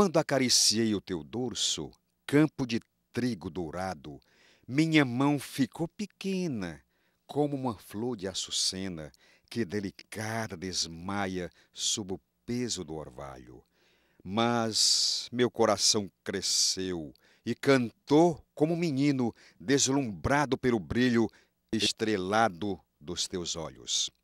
Quando acariciei o teu dorso, campo de trigo dourado, minha mão ficou pequena, como uma flor de açucena que delicada desmaia sob o peso do orvalho. Mas meu coração cresceu e cantou como um menino deslumbrado pelo brilho estrelado dos teus olhos.